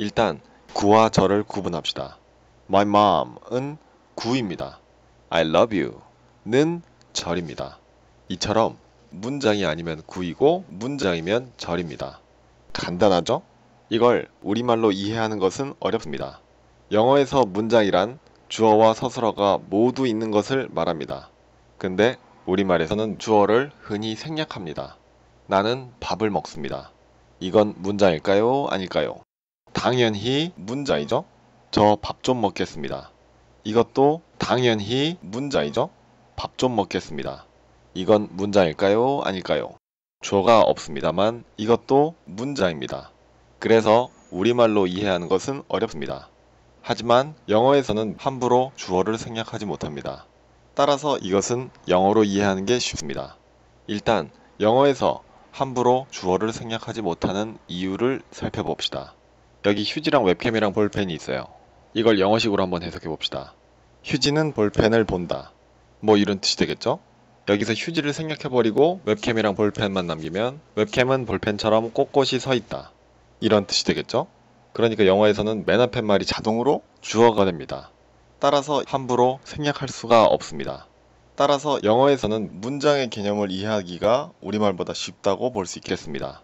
일단 구와 절을 구분합시다. My mom은 구입니다. I love you는 절입니다. 이처럼 문장이 아니면 구이고 문장이면 절입니다. 간단하죠? 이걸 우리말로 이해하는 것은 어렵습니다. 영어에서 문장이란 주어와 서술어가 모두 있는 것을 말합니다. 근데 우리말에서는 주어를 흔히 생략합니다. 나는 밥을 먹습니다. 이건 문장일까요? 아닐까요? 당연히 문자이죠. 저 밥 좀 먹겠습니다. 이것도 당연히 문자이죠. 밥 좀 먹겠습니다. 이건 문자일까요? 아닐까요? 주어가 없습니다만 이것도 문자입니다. 그래서 우리말로 이해하는 것은 어렵습니다. 하지만 영어에서는 함부로 주어를 생략하지 못합니다. 따라서 이것은 영어로 이해하는 게 쉽습니다. 일단 영어에서 함부로 주어를 생략하지 못하는 이유를 살펴봅시다. 여기 휴지랑 웹캠이랑 볼펜이 있어요. 이걸 영어식으로 한번 해석해 봅시다. 휴지는 볼펜을 본다. 뭐 이런 뜻이 되겠죠? 여기서 휴지를 생략해버리고 웹캠이랑 볼펜만 남기면 웹캠은 볼펜처럼 꼿꼿이 서있다. 이런 뜻이 되겠죠? 그러니까 영어에서는 맨 앞에 말이 자동으로 주어가 됩니다. 따라서 함부로 생략할 수가 없습니다. 따라서 영어에서는 문장의 개념을 이해하기가 우리말보다 쉽다고 볼 수 있겠습니다.